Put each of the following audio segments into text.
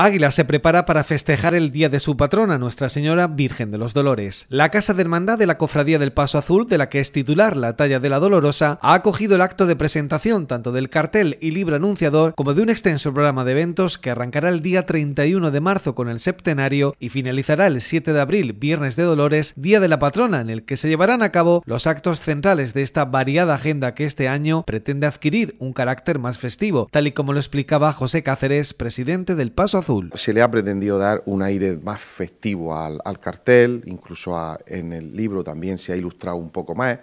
Águila se prepara para festejar el día de su patrona, Nuestra Señora Virgen de los Dolores. La Casa de Hermandad de la Cofradía del Paso Azul, de la que es titular la talla de la Dolorosa, ha acogido el acto de presentación tanto del cartel y libro anunciador como de un extenso programa de eventos que arrancará el día 31 de marzo con el septenario y finalizará el 7 de abril, Viernes de Dolores, Día de la Patrona, en el que se llevarán a cabo los actos centrales de esta variada agenda que este año pretende adquirir un carácter más festivo, tal y como lo explicaba José Cáceres, presidente del Paso Azul se le ha pretendido dar un aire más festivo al, cartel, incluso en el libro también se ha ilustrado un poco más,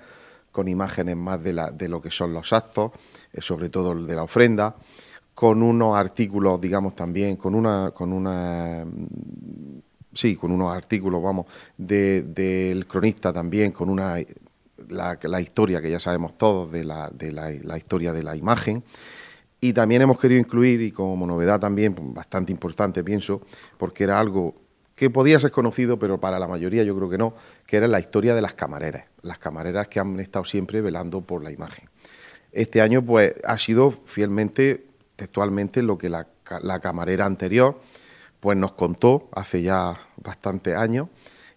con imágenes más de, lo que son los actos, eh, sobre todo el de la ofrenda, con unos artículos, digamos también, con una, con una mm, sí, con unos artículos, vamos, del cronista también, con una la, historia que ya sabemos todos de, la, historia de la imagen y también hemos querido incluir, y como novedad también, bastante importante pienso, porque era algo que podía ser conocido, pero para la mayoría yo creo que no, que era la historia de las camareras, las camareras que han estado siempre velando por la imagen. Este año pues ha sido fielmente, textualmente, lo que la, camarera anterior pues nos contó hace ya bastantes años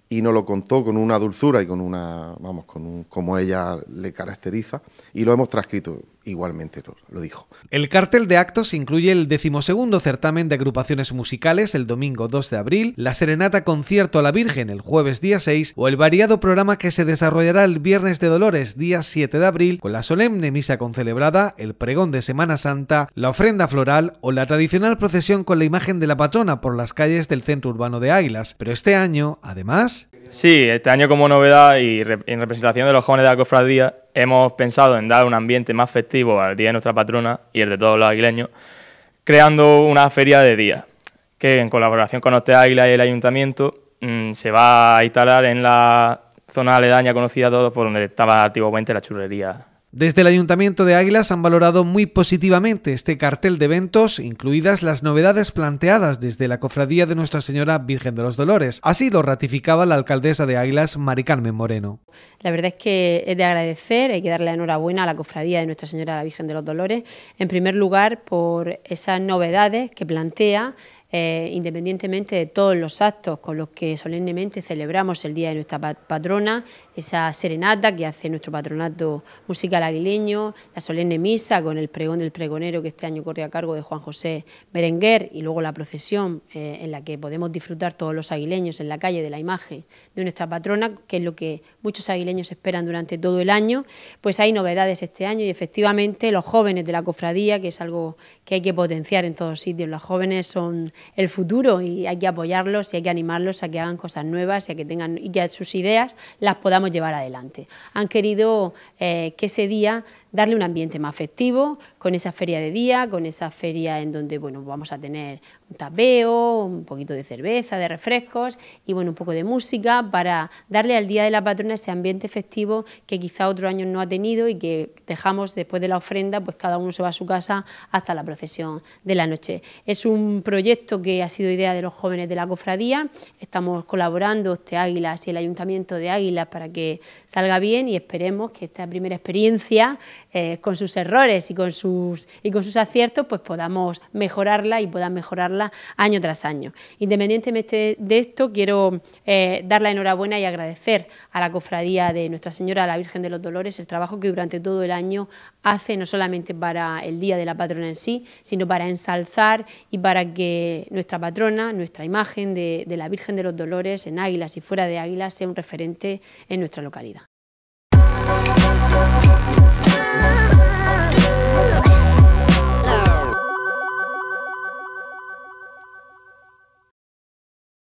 y nos lo contó con una dulzura y con una, vamos, con un, como ella le caracteriza y lo hemos transcrito igualmente lo, dijo. El cartel de actos incluye el decimosegundo certamen de agrupaciones musicales el domingo 2 de abril, la serenata concierto a la Virgen el jueves día 6 o el variado programa que se desarrollará el viernes de Dolores día 7 de abril con la solemne misa concelebrada, el pregón de Semana Santa, la ofrenda floral o la tradicional procesión con la imagen de la patrona por las calles del centro urbano de Águilas. Pero este año, además... Sí, este año como novedad y en representación de los jóvenes de la cofradía hemos pensado en dar un ambiente más festivo al Día de Nuestra Patrona y el de todos los aguileños, creando una feria de día, que en colaboración con Oste Águila y el Ayuntamiento mm, se va a instalar en la zona aledaña conocida todos por donde estaba antiguamente la churrería desde el Ayuntamiento de Águilas han valorado muy positivamente este cartel de eventos, incluidas las novedades planteadas desde la cofradía de Nuestra Señora Virgen de los Dolores. Así lo ratificaba la alcaldesa de Águilas, Mari Carmen Moreno. La verdad es que es de agradecer, hay que darle enhorabuena a la cofradía de Nuestra Señora la Virgen de los Dolores, en primer lugar por esas novedades que plantea eh, independientemente de todos los actos con los que solemnemente celebramos el Día de nuestra patrona, esa serenata que hace nuestro patronato musical aguileño, la solemne misa con el pregón del pregonero que este año corre a cargo de Juan José Berenguer y luego la procesión eh, en la que podemos disfrutar todos los aguileños en la calle de la imagen de nuestra patrona, que es lo que muchos aguileños esperan durante todo el año, pues hay novedades este año y efectivamente los jóvenes de la cofradía, que es algo que hay que potenciar en todos sitios, los jóvenes son el futuro y hay que apoyarlos y hay que animarlos a que hagan cosas nuevas y, a que tengan, y sus ideas las podamos llevar adelante. Han querido eh, que ese día darle un ambiente más festivo, con esa feria de día, con esa feria en donde bueno, vamos a tener un tapeo, un poquito de cerveza, de refrescos y bueno, un poco de música para darle al Día de la Patrona ese ambiente festivo que quizá otro año no ha tenido y que dejamos después de la ofrenda, pues cada uno se va a su casa hasta la procesión de la noche. Es un proyecto que ha sido idea de los jóvenes de la cofradía. Estamos colaborando este Águilas y el Ayuntamiento de Águilas para que salga bien y esperemos que esta primera experiencia, eh, con sus errores y con sus, y con sus aciertos, pues podamos mejorarla y puedan mejorarla año tras año. Independientemente de esto, quiero eh, dar la enhorabuena y agradecer a la cofradía de Nuestra Señora la Virgen de los Dolores el trabajo que durante todo el año hace, no solamente para el Día de la Patrona en sí, sino para ensalzar y para que nuestra patrona, nuestra imagen de, de la Virgen de los Dolores en Águilas y fuera de Águilas sea un referente en nuestra localidad.